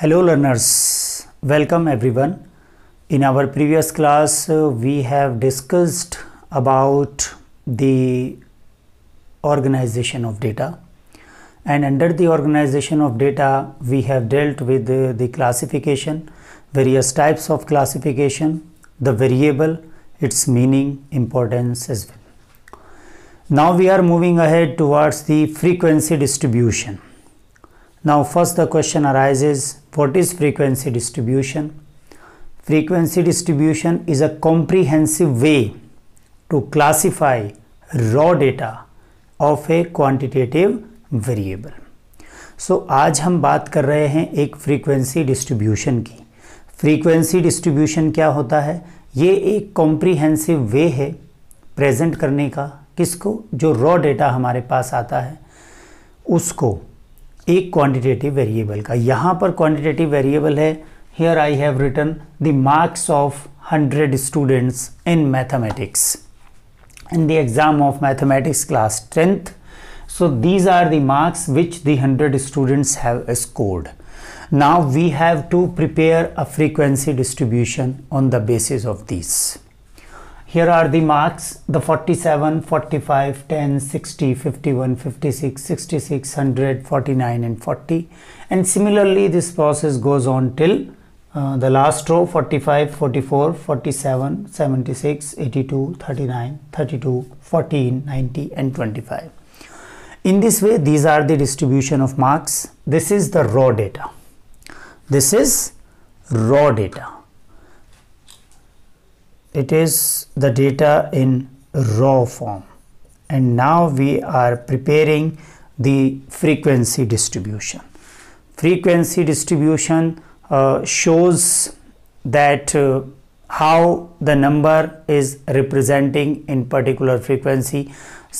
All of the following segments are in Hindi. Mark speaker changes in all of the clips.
Speaker 1: Hello learners, welcome everyone. In our previous class, we have discussed about the organization of data. And under the organization of data, we have dealt with the, the classification, various types of classification, the variable, its meaning, importance as well. Now we are moving ahead towards the frequency distribution. Now first the question arises what is frequency distribution? Frequency distribution is a comprehensive way to classify raw data of a quantitative variable. so, आज हम बात कर रहे हैं एक frequency distribution की Frequency distribution क्या होता है ये एक comprehensive way है present करने का किसको जो raw data हमारे पास आता है उसको एक क्वांटिटेटिव वेरिएबल का यहां पर क्वांटिटेटिव वेरिएबल है here I have return the marks of hundred students in mathematics in the exam of mathematics class tenth so these are marks which the hundred students have scored now we have to prepare a frequency distribution on the basis of this here are the marks the 47 45 10 60 51 56 66 100 49 and 40 and similarly this process goes on till uh, the last row 45 44 47 76 82 39 32 14 90 and 25 in this way these are the distribution of marks this is the raw data this is raw data it is the data in raw form and now we are preparing the frequency distribution frequency distribution uh, shows that uh, how the number is representing in particular frequency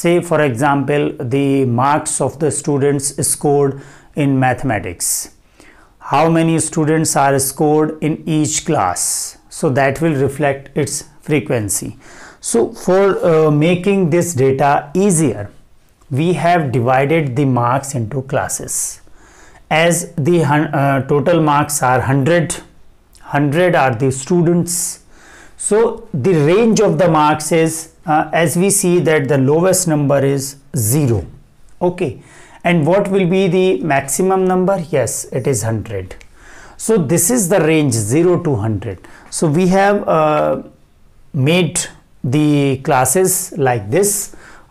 Speaker 1: say for example the marks of the students scored in mathematics how many students are scored in each class so that will reflect its frequency so for uh, making this data easier we have divided the marks into classes as the uh, total marks are 100 100 are the students so the range of the marks is uh, as we see that the lowest number is 0 okay and what will be the maximum number yes it is 100 so this is the range 0 to 100 so we have uh, made the classes like this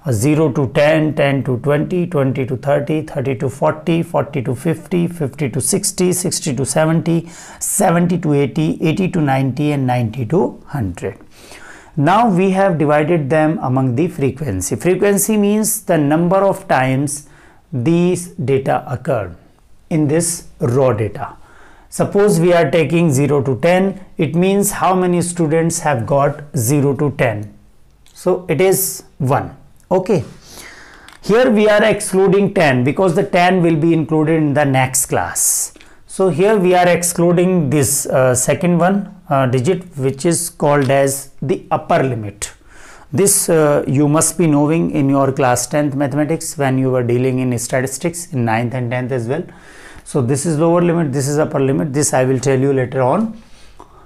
Speaker 1: uh, 0 to 10 10 to 20 20 to 30 30 to 40 40 to 50 50 to 60 60 to 70 70 to 80 80 to 90 and 90 to 100 now we have divided them among the frequency frequency means the number of times these data occur in this raw data Suppose we are taking 0 to 10, it means how many students have got 0 to 10. So it is 1. Okay. Here we are excluding 10 because the 10 will be included in the next class. So here we are excluding this uh, second one uh, digit which is called as the upper limit. This uh, you must be knowing in your class 10th mathematics when you were dealing in statistics in 9th and 10th as well so this is lower limit this is upper limit this i will tell you later on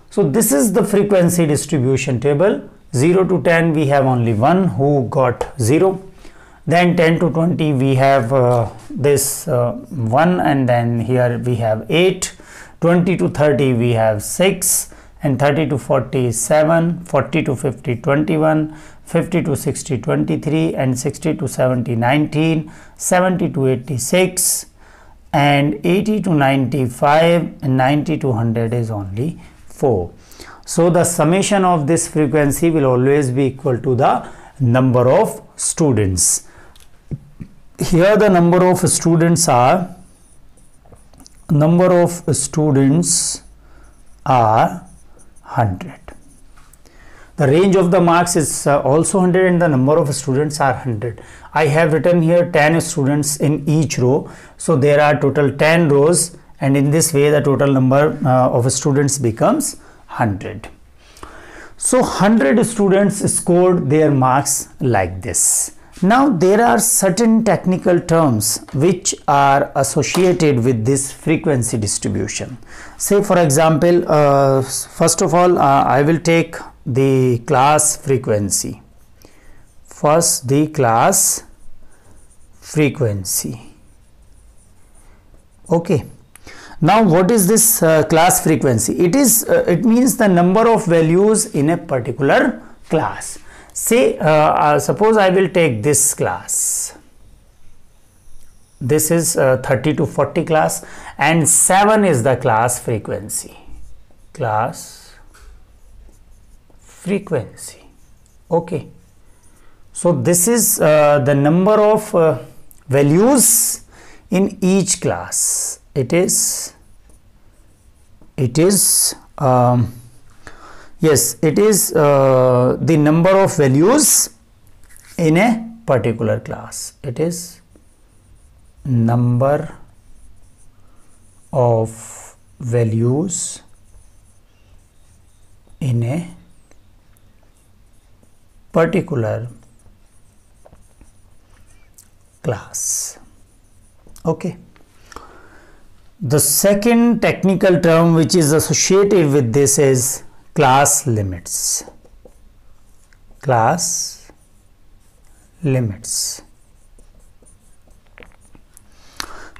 Speaker 1: so this is the frequency distribution table 0 to 10 we have only one who got 0 then 10 to 20 we have uh, this uh, 1 and then here we have 8 20 to 30 we have 6 and 30 to 40 7 40 to 50 21 50 to 60 23 and 60 to 70 19 70 to 86 and 80 to 95 and 90 to 100 is only 4 so the summation of this frequency will always be equal to the number of students here the number of students are number of students are 100 the range of the marks is uh, also 100 and the number of students are 100 i have written here 10 students in each row so there are total 10 rows and in this way the total number uh, of students becomes 100 so 100 students scored their marks like this now there are certain technical terms which are associated with this frequency distribution. Say for example, uh, first of all, uh, I will take the class frequency. First the class frequency. Okay. Now what is this uh, class frequency? It is, uh, it means the number of values in a particular class say uh, uh, suppose I will take this class this is uh, 30 to 40 class and 7 is the class frequency class frequency okay so this is uh, the number of uh, values in each class it is it is um, yes it is uh, the number of values in a particular class it is number of values in a particular class okay the second technical term which is associated with this is class limits class limits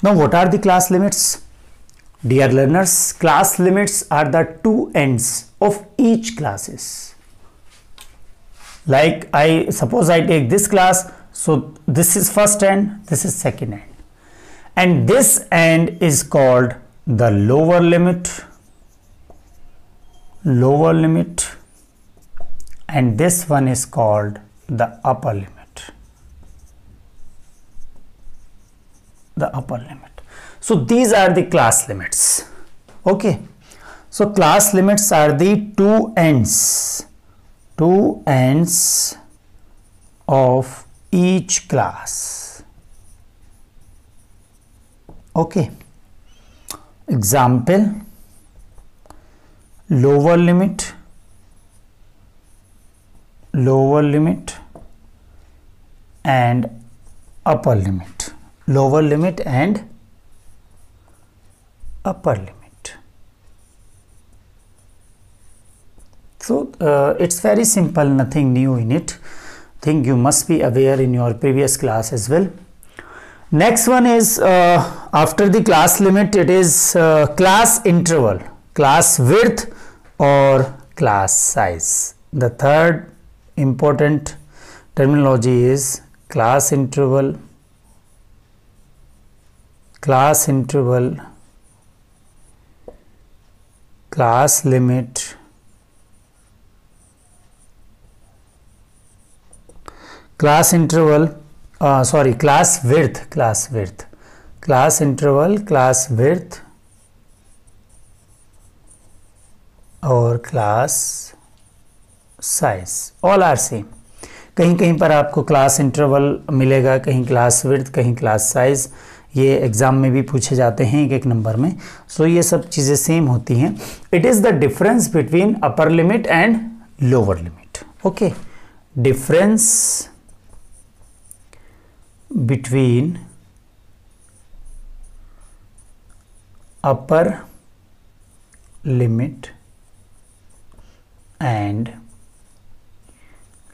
Speaker 1: now what are the class limits dear learners class limits are the two ends of each classes like i suppose i take this class so this is first end this is second end and this end is called the lower limit lower limit and this one is called the upper limit the upper limit so these are the class limits okay so class limits are the two ends two ends of each class okay example lower limit lower limit and upper limit lower limit and upper limit so uh, it's very simple nothing new in it think you must be aware in your previous class as well next one is uh, after the class limit it is uh, class interval class width or class size. The third important terminology is class interval, class interval, class limit, class interval, uh, sorry, class width, class width, class interval, class width, और class size all are same कहीं कहीं पर आपको क्लास इंटरवल मिलेगा कहीं क्लास विर्थ कहीं क्लास साइज़ ये एग्ज़ाम में भी पूछे जाते हैं एक एक नंबर में सो so, ये सब चीज़ें सेम होती हैं it is the difference between upper limit and lower limit okay difference between upper limit and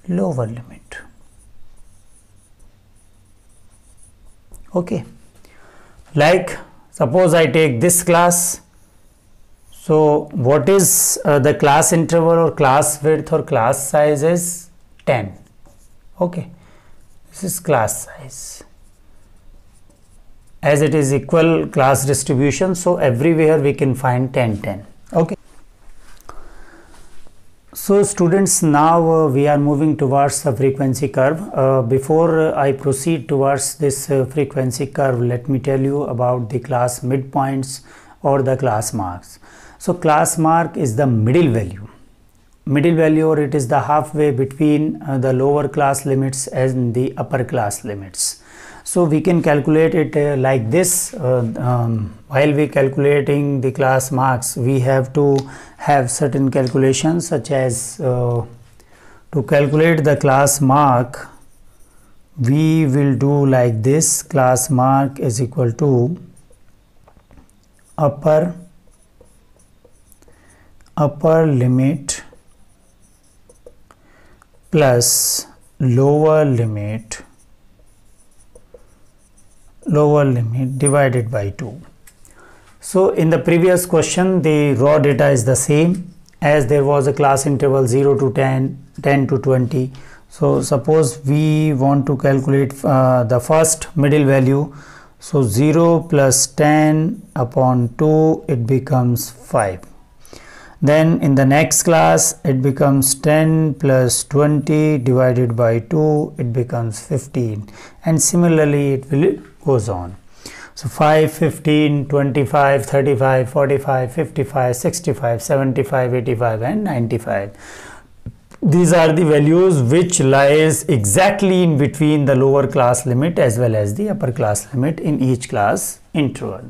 Speaker 1: lower limit okay like suppose I take this class so what is uh, the class interval or class width or class size is 10 okay this is class size as it is equal class distribution so everywhere we can find 10 10 so students now uh, we are moving towards the frequency curve. Uh, before uh, I proceed towards this uh, frequency curve let me tell you about the class midpoints or the class marks. So class mark is the middle value. Middle value or it is the halfway between uh, the lower class limits and the upper class limits so we can calculate it uh, like this uh, um, while we calculating the class marks we have to have certain calculations such as uh, to calculate the class mark we will do like this class mark is equal to upper upper limit plus lower limit lower limit divided by 2. So in the previous question the raw data is the same as there was a class interval 0 to 10, 10 to 20. So suppose we want to calculate uh, the first middle value. So 0 plus 10 upon 2 it becomes 5 then in the next class it becomes 10 plus 20 divided by 2 it becomes 15 and similarly it will it goes on so 5 15 25 35 45 55 65 75 85 and 95 these are the values which lies exactly in between the lower class limit as well as the upper class limit in each class interval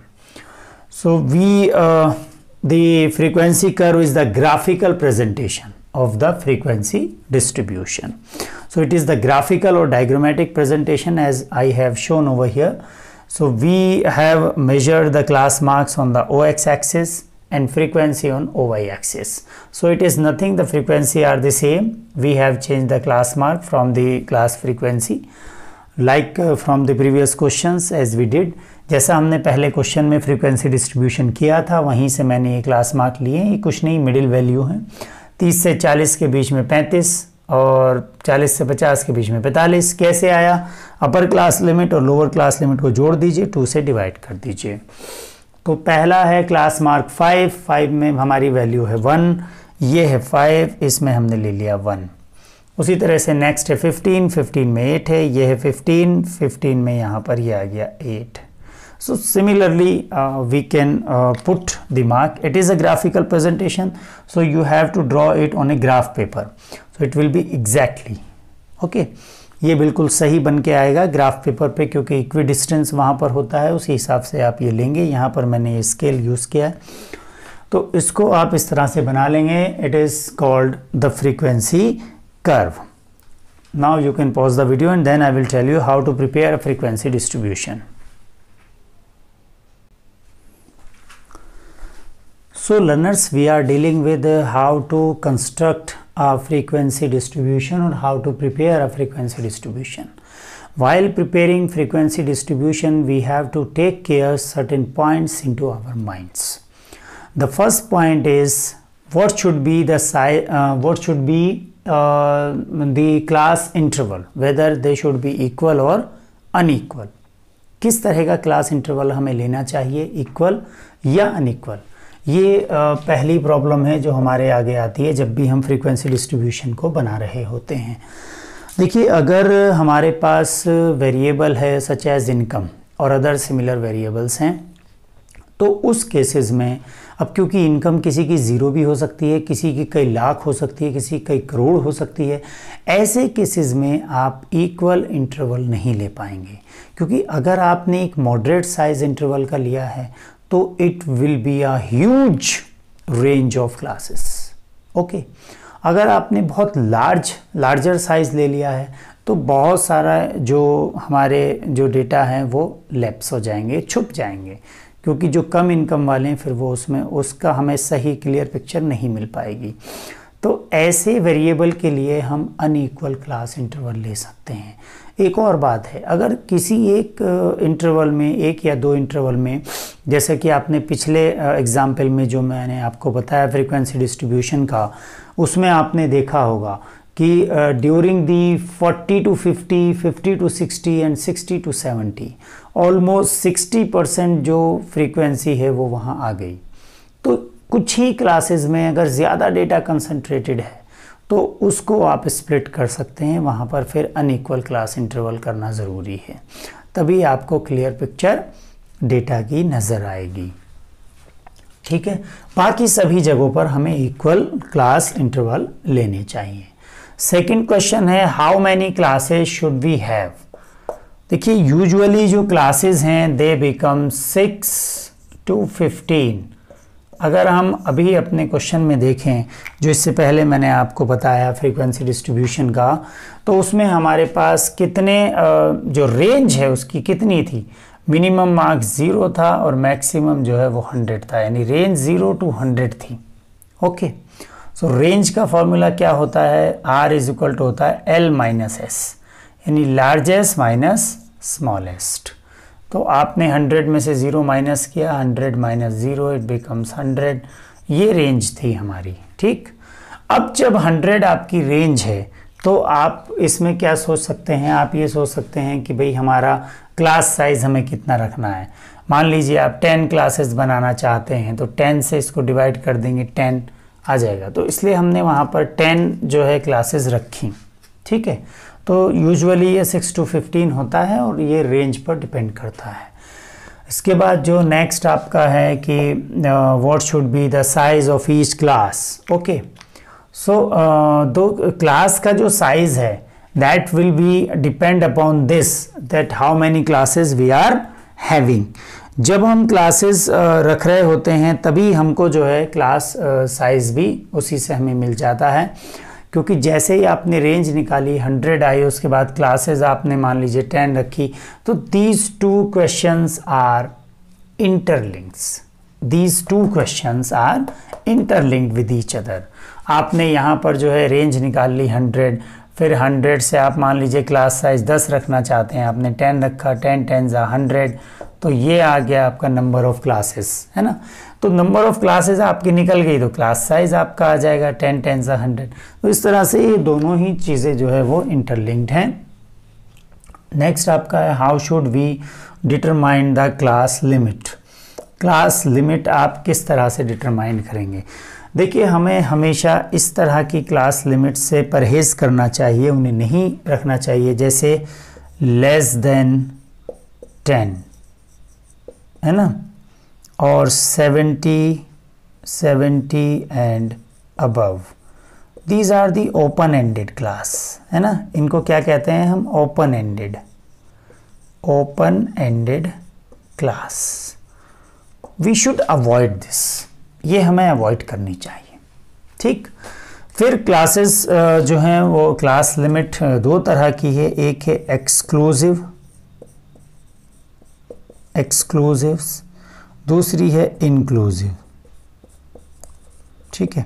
Speaker 1: so we uh, the frequency curve is the graphical presentation of the frequency distribution. So it is the graphical or diagrammatic presentation as I have shown over here. So we have measured the class marks on the OX axis and frequency on OY axis. So it is nothing the frequency are the same. We have changed the class mark from the class frequency like uh, from the previous questions as we did जैसा हमने पहले क्वेश्चन में फ्रीक्वेंसी डिस्ट्रीब्यूशन किया था वहीं से मैंने ये क्लास मार्क लिए ये कुछ नहीं मिडिल वैल्यू हैं तीस से चालीस के बीच में पैंतीस और 40 से 50 के बीच में 45 कैसे आया अपर क्लास लिमिट और लोअर क्लास लिमिट को जोड़ दीजिए टू से डिवाइड कर दीजिए तो पहला है क्लास मार्क फाइव फाइव में हमारी वैल्यू है वन ये है फाइव इसमें हमने ले लिया वन उसी तरह से नेक्स्ट है फिफ्टीन फिफ्टीन में एट है ये है फिफ्टीन फिफ्टीन में यहाँ पर ये आ गया eight So similarly, uh, we can uh, put the mark. It is a graphical presentation. So you have to draw it on a graph paper. So it will be exactly. Okay. ये बिल्कुल सही बन के आएगा ग्राफ पेपर पे क्योंकि इक्वी डिस्टेंस वहाँ पर होता है उसी हिसाब से आप ये लेंगे यहाँ पर मैंने ये स्केल यूज़ किया है तो इसको आप इस तरह से बना लेंगे it is called the frequency curve now you can pause the video and then I will tell you how to prepare a frequency distribution so learners we are dealing with how to construct a frequency distribution और how to prepare a frequency distribution while preparing frequency distribution we have to take care certain points into our minds the first point is what should be the what should be the class interval whether they should be equal और अनइक्वल किस तरह का क्लास इंटरवल हमें लेना चाहिए इक्वल या अनईक्वल ये पहली प्रॉब्लम है जो हमारे आगे आती है जब भी हम फ्रीक्वेंसी डिस्ट्रीब्यूशन को बना रहे होते हैं देखिए अगर हमारे पास वेरिएबल है सच एज़ इनकम और अदर सिमिलर वेरिएबल्स हैं तो उस केसेस में अब क्योंकि इनकम किसी की ज़ीरो भी हो सकती है किसी की कई लाख हो सकती है किसी की कई करोड़ हो सकती है ऐसे केसेस में आप इक्वल इंटरवल नहीं ले पाएंगे क्योंकि अगर आपने एक मॉडरेट साइज़ इंटरवल का लिया है तो it will be a huge range of classes okay अगर आपने बहुत लार्ज लार्जर साइज़ ले लिया है तो बहुत सारा जो हमारे जो डेटा हैं वो लैप्स हो जाएंगे छुप जाएंगे क्योंकि जो कम इनकम वाले हैं फिर वो उसमें उसका हमें सही क्लियर पिक्चर नहीं मिल पाएगी तो ऐसे वेरिएबल के लिए हम अनईक्वल क्लास इंटरवल ले सकते हैं एक और बात है अगर किसी एक इंटरवल में एक या दो इंटरवल में जैसे कि आपने पिछले एग्ज़ाम्पल में जो मैंने आपको बताया फ्रीक्वेंसी डिस्ट्रीब्यूशन का उसमें आपने देखा होगा कि during the 40 to 50, 50 to 60 and 60 to 70 almost 60 percent जो फ्रीक्वेंसी है वो वहाँ आ गई तो कुछ ही क्लासेस में अगर ज़्यादा डेटा कंसनट्रेटेड है तो उसको आप स्प्लिट कर सकते हैं वहाँ पर फिर अनइक्वल क्लास इंटरवल करना ज़रूरी है तभी आपको क्लियर पिक्चर डेटा की नज़र आएगी ठीक है बाकी सभी जगहों पर हमें इक्वल क्लास इंटरवल लेने चाहिए सेकंड क्वेश्चन है how many classes should we have देखिए यूजुअली जो क्लासेस हैं they become six to fifteen अगर हम अभी अपने क्वेश्चन में देखें जो इससे पहले मैंने आपको बताया फ्रीक्वेंसी डिस्ट्रीब्यूशन का तो उसमें हमारे पास कितने जो रेंज है उसकी कितनी थी मिनिमम मार्क्स ज़ीरो था और मैक्सिमम जो है वो हंड्रेड था यानी रेंज ज़ीरो टू हंड्रेड थी ओके सो रेंज का फॉर्मूला क्या होता है आर इज इक्वल टू होता है एल माइनस एस यानी लार्जेस्ट माइनस स्मॉलेस्ट तो आपने 100 में से ज़ीरो माइनस किया 100 माइनस ज़ीरो इट बिकम्स 100 ये रेंज थी हमारी ठीक अब जब 100 आपकी रेंज है तो आप इसमें क्या सोच सकते हैं आप ये सोच सकते हैं कि भाई हमारा क्लास साइज़ हमें कितना रखना है मान लीजिए आप 10 क्लासेस बनाना चाहते हैं तो 10 से इसको डिवाइड कर देंगे 10 आ जाएगा तो इसलिए हमने वहाँ पर 10 जो है क्लासेस रखी ठीक है तो यूजुअली ये सिक्स टू फिफ्टीन होता है और ये रेंज पर डिपेंड करता है इसके बाद जो नेक्स्ट आपका है कि what should be the size of each class okay so दो क्लास का जो साइज़ है that will be depend upon this that how many classes we are having जब हम क्लासेस uh, रख रहे होते हैं तभी हमको जो है क्लास साइज़ uh, भी उसी से हमें मिल जाता है क्योंकि जैसे ही आपने रेंज निकाली हंड्रेड आई उसके बाद क्लासेज आपने मान लीजिए टेन रखी तो these two question are interlinks these two question are interlink with each other आपने यहाँ पर जो है रेंज निकाल ली हंड्रेड फिर हंड्रेड से आप मान लीजिए क्लास साइज दस रखना चाहते हैं आपने टेन रखा टेन टेन ज़ा हंड्रेड तो ये आ गया आपका नंबर ऑफ़ क्लासेस है ना तो नंबर ऑफ क्लासेस आपकी निकल गई तो क्लास साइज आपका आ जाएगा टेन टेन सा हंड्रेड तो इस तरह से ये दोनों ही चीज़ें जो है वो इंटरलिंक्ड हैं नेक्स्ट आपका है how should we determine the class limit class limit आप किस तरह से डिटरमाइन करेंगे देखिए हमें हमेशा इस तरह की क्लास लिमिट से परहेज़ करना चाहिए उन्हें नहीं रखना चाहिए जैसे लेस देन टेन है ना or 70 70 and above these are the open ended class है ना इनको क्या कहते हैं हम open ended open ended class we should avoid this ये हमें avoid करनी चाहिए ठीक फिर क्लासेस जो हैं वो क्लास लिमिट दो तरह की है एक है एक्सक्लूसिव exclusives दूसरी है इंक्लूसिव ठीक है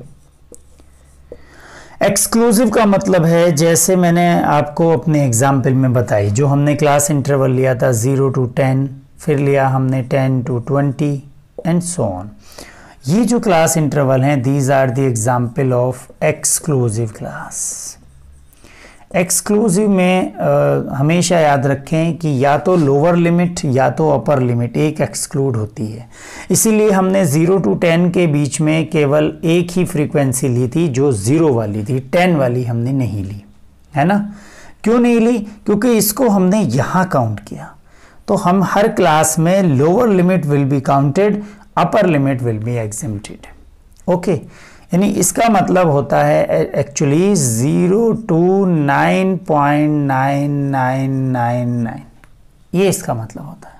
Speaker 1: एक्सक्लूसिव का मतलब है जैसे मैंने आपको अपने एग्जाम्पल में बताई जो हमने क्लास इंटरवल लिया था ज़ीरो टू टेन फिर लिया हमने ten to twenty and so on ये जो क्लास इंटरवल हैं these are the example of exclusive class exclusive में आ, हमेशा याद रखें कि या तो लोअर लिमिट या तो अपर लिमिट एक एक्सक्लूड होती है इसीलिए हमने ज़ीरो टू टेन के बीच में केवल एक ही फ्रीक्वेंसी ली थी जो ज़ीरो वाली थी टेन वाली हमने नहीं ली है ना क्यों नहीं ली क्योंकि इसको हमने यहाँ काउंट किया तो हम हर क्लास में lower limit will be counted upper limit will be exempted okay यानी इसका मतलब होता है actually zero to nine point nine nine nine nine ये इसका मतलब होता है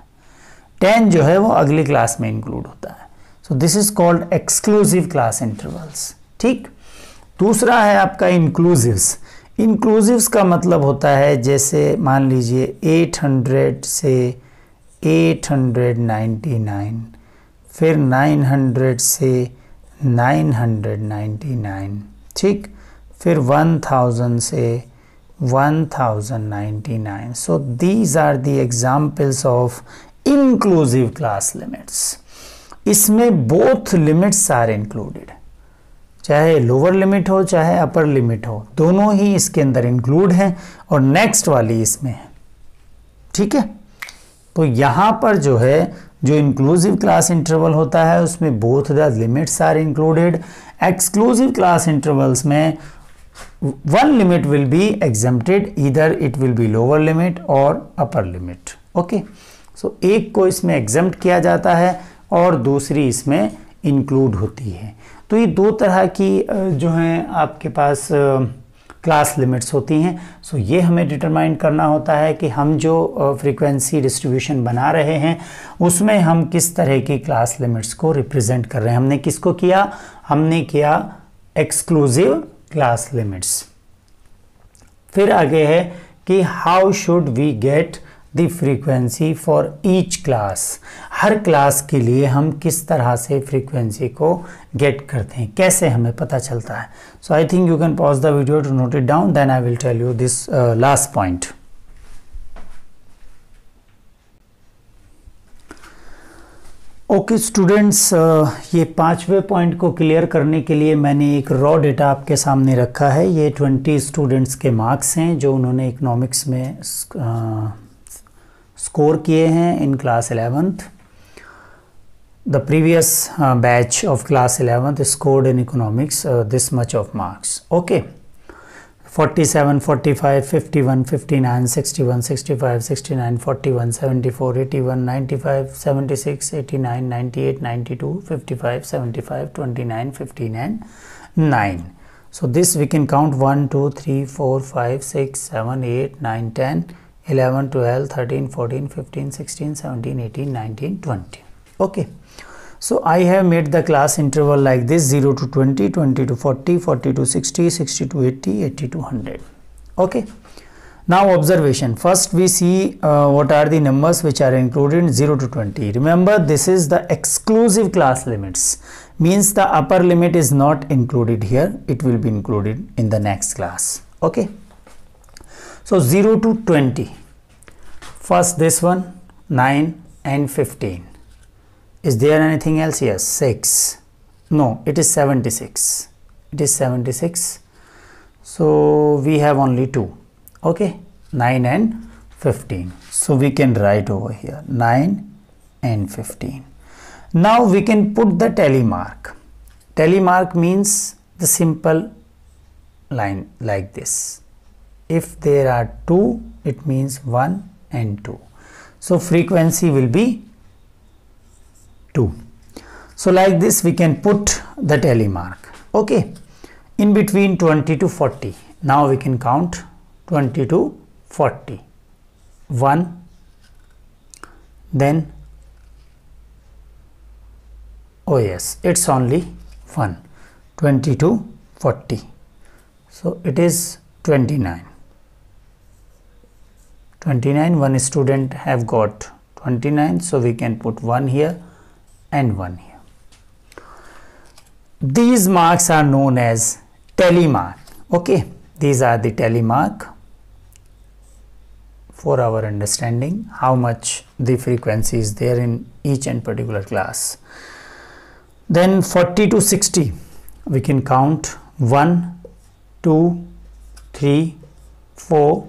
Speaker 1: टेन जो है वो अगली क्लास में इंक्लूड होता है so this is called exclusive class intervals ठीक दूसरा है आपका इंक्लूसिव्स इंक्लूसिव्स का मतलब होता है जैसे मान लीजिए 800 से 899 फिर 900 से 999 ठीक फिर 1000 से 1099 so these are the examples of inclusive class limits इसमें बोथ लिमिट्स आर इंक्लूडेड चाहे लोअर लिमिट हो चाहे अपर लिमिट हो दोनों ही इसके अंदर इंक्लूड हैं और नेक्स्ट वाली इसमें है ठीक है तो यहां पर जो है जो इंक्लूसिव क्लास इंटरवल होता है उसमें both the limits are included exclusive class intervals में one limit will be exempted इधर it will be lower limit और अपर लिमिट ओके सो एक को इसमें एग्जम्प्ट किया जाता है और दूसरी इसमें इंक्लूड होती है तो ये दो तरह की जो हैं आपके पास uh, क्लास लिमिट्स होती हैं सो ये हमें डिटरमाइन करना होता है कि हम जो फ्रीक्वेंसी डिस्ट्रीब्यूशन बना रहे हैं उसमें हम किस तरह की क्लास लिमिट्स को रिप्रेजेंट कर रहे हैं हमने किसको किया हमने किया एक्सक्लूसिव क्लास लिमिट्स फिर आगे है कि how should we get the frequency for each class हर क्लास के लिए हम किस तरह से फ्रीक्वेंसी को गेट करते हैं कैसे हमें पता चलता है so I think you can pause the video to note it down then I will tell you this last point okay okay, students uh, ये पांचवें पॉइंट को क्लियर करने के लिए मैंने एक रॉ डेटा आपके सामने रखा है ये ट्वेंटी स्टूडेंट्स के मार्क्स हैं जो उन्होंने इकोनॉमिक्स में uh, स्कोर किए हैं in class eleventh the previous batch of class eleventh scored in economics this much of marks okay 47, 45, 51, 59, 61, 65, 69, 41, 74, 81, 95, 76, 89, 98, 92, 55, 75, 29, 59, 9. So this we can count 1, 2, 3, 4, 5, 6, 7, 8, 9, 10, 11 12 13 14 15 16 17 18 19 20 okay so i have made the class interval like this 0 to 20 20 to 40 40 to 60 60 to 80 80 to 100 okay now observation first we see uh, what are the numbers which are included in 0 to 20 remember this is the exclusive class limits means the upper limit is not included here it will be included in the next class okay so 0 to 20. First this one 9 and 15. Is there anything else? Yes 6. No it is 76. It is 76. So we have only 2. Okay 9 and 15. So we can write over here 9 and 15. Now we can put the tally mark. Tally mark means the simple line like this if there are two it means 1 and 2 so frequency will be 2 so like this we can put the tally mark okay in between 20 to 40 now we can count 20 to 40 1 then oh yes it's only 1 20 to 40 so it is 29 29 one student have got 29 so we can put 1 here and 1 here these marks are known as tally mark okay these are the tally mark for our understanding how much the frequency is there in each and particular class then 40 to 60 we can count 1 2 3 4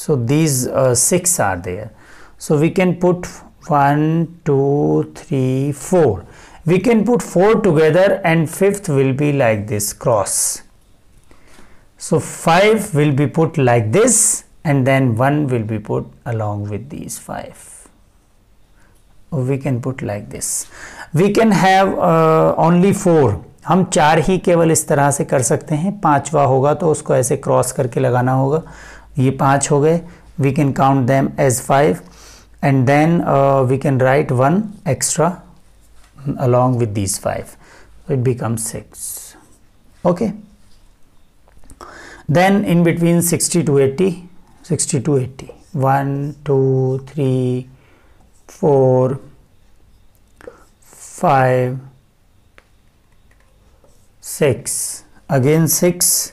Speaker 1: so these uh, six are there so we can put 1 2 3 4 we can put four together and fifth will be like this cross so five will be put like this and then one will be put along with these five or we can put like this we can have uh, only four हम चार ही केवल इस तरह से कर सकते हैं पांचवा होगा तो उसको ऐसे क्रॉस करके लगाना होगा ये पाँच हो गए we can count them as five and then we can write one extra along with this five it become six okay then in between sixty to eighty sixty to eighty one two three four five six again six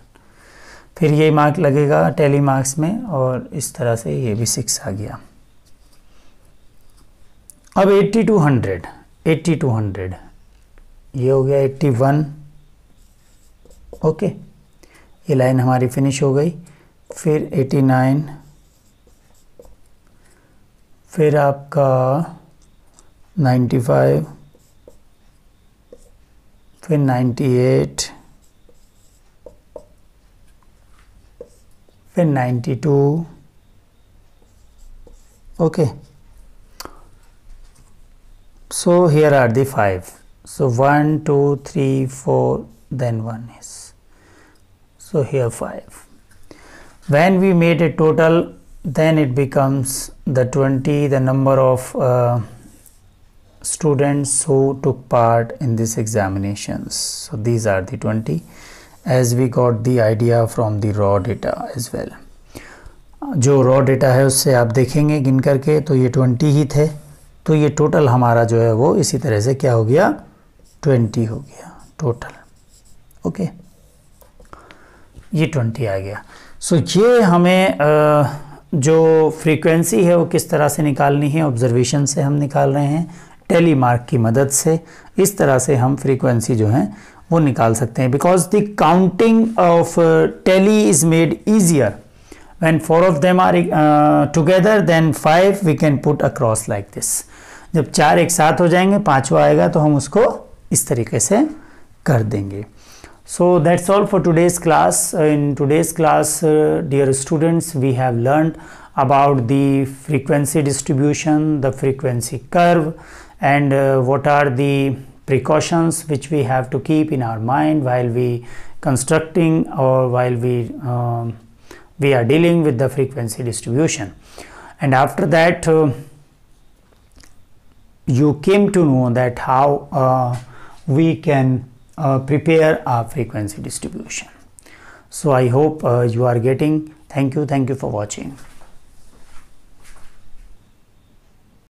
Speaker 1: फिर ये मार्क लगेगा टेली मार्क्स में और इस तरह से ये भी सिक्स आ गया अब eighty to hundred eighty to hundred ये हो गया एट्टी वन ओके ये लाइन हमारी फिनिश हो गई फिर एटी नाइन फिर आपका नाइन्टी फाइव फिर नाइन्टी एट फिर 92 okay so here are the five so one two three four then one is so here five when we made a total then it becomes the 20 the number of uh, students who took part in these examinations so these are the 20 as we got the idea from the raw data as well जो रॉ डेटा है उससे आप देखेंगे गिन करके तो ये ट्वेंटी ही थे तो ये टोटल हमारा जो है वो इसी तरह से क्या हो गया ट्वेंटी हो गया टोटल ओके ये ट्वेंटी आ गया सो so, ये हमें जो फ्रीक्वेंसी है वो किस तरह से निकालनी है ऑब्जर्वेशन से हम निकाल रहे हैं टेली मार्क की मदद से इस तरह से हम फ्रीक्वेंसी जो है वो निकाल सकते हैं because the counting of tally is made easier when four of them are together then five we can put across like this जब चार एक साथ हो जाएंगे पांचवा आएगा तो हम उसको इस तरीके से कर देंगे so that's all for today's class in today's class dear students we have learn about the frequency distribution the frequency curve and what are the precautions which we have to keep in our mind while we constructing or while we um, we are dealing with the frequency distribution and after that uh, you came to know that how uh, we can uh, prepare our frequency distribution so i hope uh, you are getting thank you thank you for watching